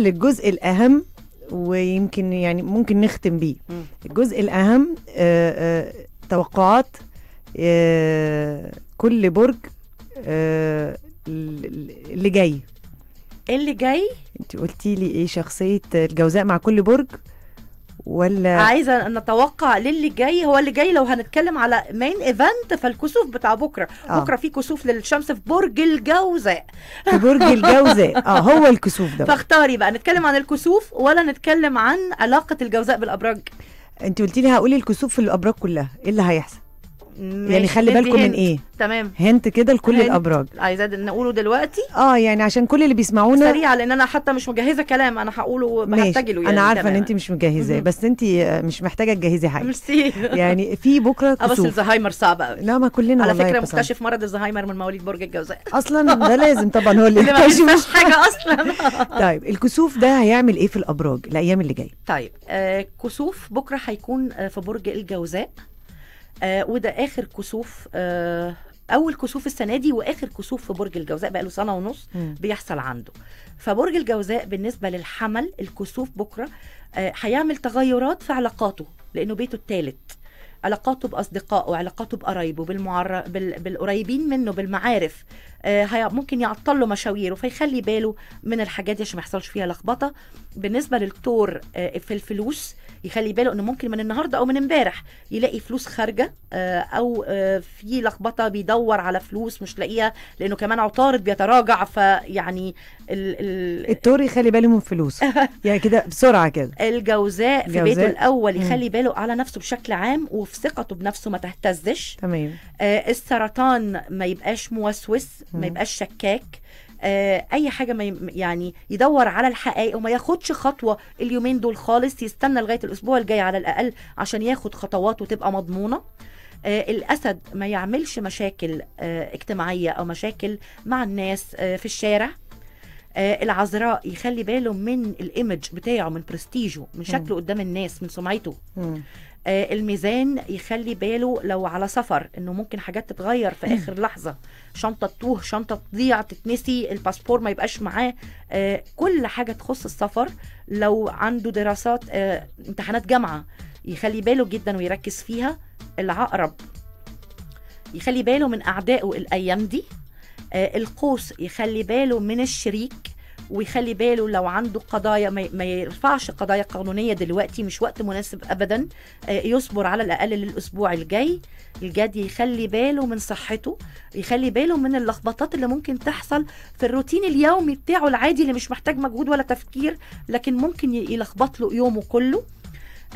للجزء الأهم ويمكن يعني ممكن نختم بيه الجزء الأهم آه، آه، توقعات آه، كل برج اللي جاي اللي جاي انت قلتي لي ايه شخصية الجوزاء مع كل برج ولا عايزه نتوقع للي جاي هو اللي جاي لو هنتكلم على مين ايفنت فالكسوف بتاع بكره آه. بكره في كسوف للشمس في برج الجوزاء في برج الجوزاء اه هو الكسوف ده فاختاري بقى نتكلم عن الكسوف ولا نتكلم عن علاقه الجوزاء بالابراج انت قلتي لي هقولي الكسوف في الابراج كلها ايه اللي هيحصل يعني خلي بالكم من ايه تمام هنت كده لكل الابراج عايزه نقوله دلوقتي اه يعني عشان كل اللي بيسمعونا سريعه لان انا حتى مش مجهزه كلام انا هقوله بحتجله يعني انا عارفه ان انت مش مجهزاه بس انت آه، مش محتاجه تجهزي حاجه ميرسي يعني في بكره كسوف بس الزهايمر صعب قوي لا ما كلنا على فكره مكتشف مرض الزهايمر من مواليد برج الجوزاء اصلا ده لازم طبعا هو اللي مش حاجه اصلا طيب الكسوف ده هيعمل ايه في الابراج الايام اللي جايه طيب آه، كسوف بكره هيكون آه، في برج الجوزاء آه وده اخر كسوف آه اول كسوف السنه دي واخر كسوف في برج الجوزاء بقى له سنه ونص بيحصل عنده فبرج الجوزاء بالنسبه للحمل الكسوف بكره آه، هيعمل آه تغيرات في علاقاته لانه بيته الثالث علاقاته باصدقائه علاقاته بقرايبه بالمعر... بال... بالقريبين منه بالمعارف آه، ممكن يعطل له مشاويره فيخلي باله من الحاجات دي عشان ما يحصلش فيها لخبطه بالنسبه للتور آه، في الفلوس يخلي باله انه ممكن من النهارده او من امبارح يلاقي فلوس خارجه آه، او في لخبطه بيدور على فلوس مش لاقيها لانه كمان عطارد بيتراجع فيعني ال ال التور يخلي باله من فلوس يعني كده بسرعه كده الجوزاء في بيته الاول يخلي باله على نفسه بشكل عام وفي ثقته بنفسه ما تهتزش تمام آه السرطان ما يبقاش موسوس ما يبقاش شكاك آه، اي حاجه ما يعني يدور على الحقائق وما ياخدش خطوه اليومين دول خالص يستنى لغايه الاسبوع الجاي على الاقل عشان ياخد خطوات وتبقى مضمونه آه، الاسد ما يعملش مشاكل آه، اجتماعيه او مشاكل مع الناس في الشارع العذراء يخلي باله من الايمج بتاعه من برستيجه من شكله قدام الناس من سمعته م. آه، الميزان يخلي باله لو على سفر انه ممكن حاجات تتغير في اخر لحظه شنطه تتوه شنطه تضيع تتنسي الباسبور ما يبقاش معاه آه، كل حاجه تخص السفر لو عنده دراسات آه، امتحانات جامعه يخلي باله جدا ويركز فيها العقرب يخلي باله من اعدائه الايام دي القوس يخلي باله من الشريك ويخلي باله لو عنده قضايا ما يرفعش قضايا قانونيه دلوقتي مش وقت مناسب ابدا آه، يصبر على الاقل للاسبوع الجاي الجد يخلي باله من صحته يخلي باله من اللخبطات اللي ممكن تحصل في الروتين اليومي بتاعه العادي اللي مش محتاج مجهود ولا تفكير لكن ممكن يلخبط له يومه كله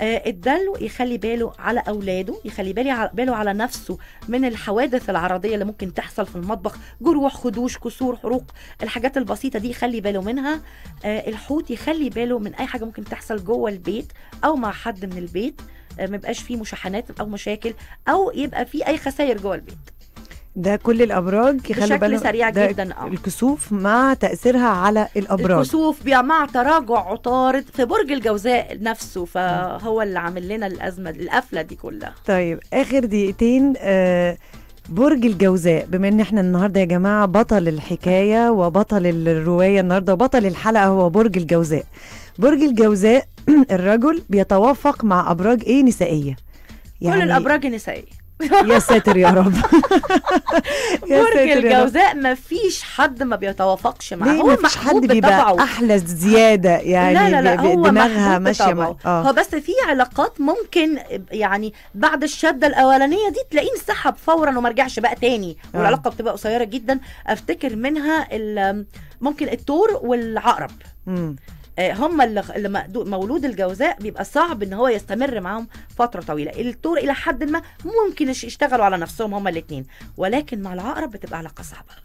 آه، الدلو يخلي باله على اولاده يخلي بالي باله على نفسه من الحوادث العرضيه اللي ممكن تحصل في المطبخ جروح خدوش كسور حروق الحاجات البسيطه دي يخلي باله منها آه، الحوت يخلي باله من اي حاجه ممكن تحصل جوه البيت او مع حد من البيت آه، ما يبقاش فيه مشاحنات او مشاكل او يبقى فيه اي خسائر جوه البيت ده كل الابراج بشكل بالهم بشكل سريع جدا اه الكسوف مع تاثيرها على الابراج الكسوف مع تراجع عطارد في برج الجوزاء نفسه فهو اللي عامل لنا الازمه القفله دي كلها طيب اخر دقيقتين آه برج الجوزاء بما ان احنا النهارده يا جماعه بطل الحكايه وبطل الروايه النهارده وبطل الحلقه هو برج الجوزاء برج الجوزاء الرجل بيتوافق مع ابراج ايه نسائيه يعني كل الابراج نسائيه يا ساتر يا رب يا برج الجوزاء ما فيش حد ما بيتوافقش معاه هو ما فيش حد بيبقى احلى زياده يعني لا لا لا هو دماغها ماشيه معاه هو بس في علاقات ممكن يعني بعد الشده الاولانيه دي تلاقيه انسحب فورا وما رجعش بقى تاني آه. والعلاقه بتبقى قصيره جدا افتكر منها ممكن التور والعقرب آه، هم اللي مولود الجوزاء بيبقى صعب ان هو يستمر معاهم فتره طويله الثور الى حد ما ممكن يشتغلوا على نفسهم هما الاثنين ولكن مع العقرب بتبقى علاقه صعبه